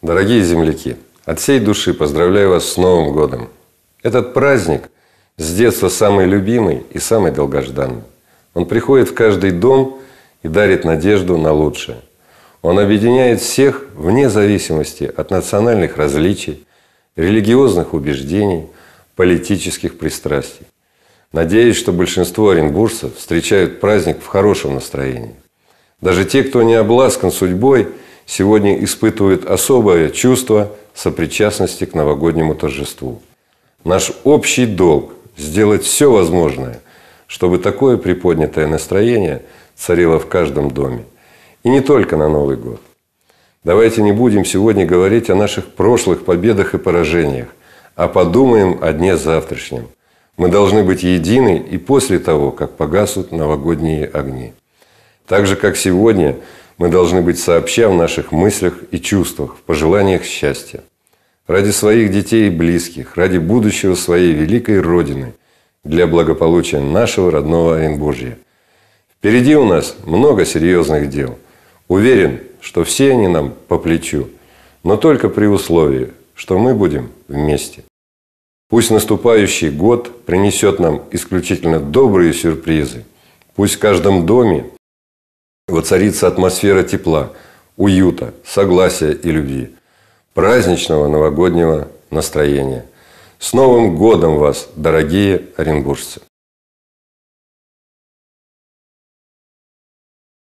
Дорогие земляки, от всей души поздравляю вас с Новым годом. Этот праздник с детства самый любимый и самый долгожданный. Он приходит в каждый дом и дарит надежду на лучшее. Он объединяет всех вне зависимости от национальных различий, религиозных убеждений, политических пристрастий. Надеюсь, что большинство оренбуржцев встречают праздник в хорошем настроении. Даже те, кто не обласкан судьбой – сегодня испытывают особое чувство сопричастности к новогоднему торжеству. Наш общий долг – сделать все возможное, чтобы такое приподнятое настроение царило в каждом доме. И не только на Новый год. Давайте не будем сегодня говорить о наших прошлых победах и поражениях, а подумаем о дне завтрашнем. Мы должны быть едины и после того, как погасут новогодние огни. Так же, как сегодня – мы должны быть сообща в наших мыслях и чувствах, в пожеланиях счастья. Ради своих детей и близких, ради будущего своей великой Родины, для благополучия нашего родного Оренбуржья. Впереди у нас много серьезных дел. Уверен, что все они нам по плечу, но только при условии, что мы будем вместе. Пусть наступающий год принесет нам исключительно добрые сюрпризы. Пусть в каждом доме – воцарится атмосфера тепла, уюта, согласия и любви, праздничного новогоднего настроения. С Новым годом вас, дорогие оренбуржцы!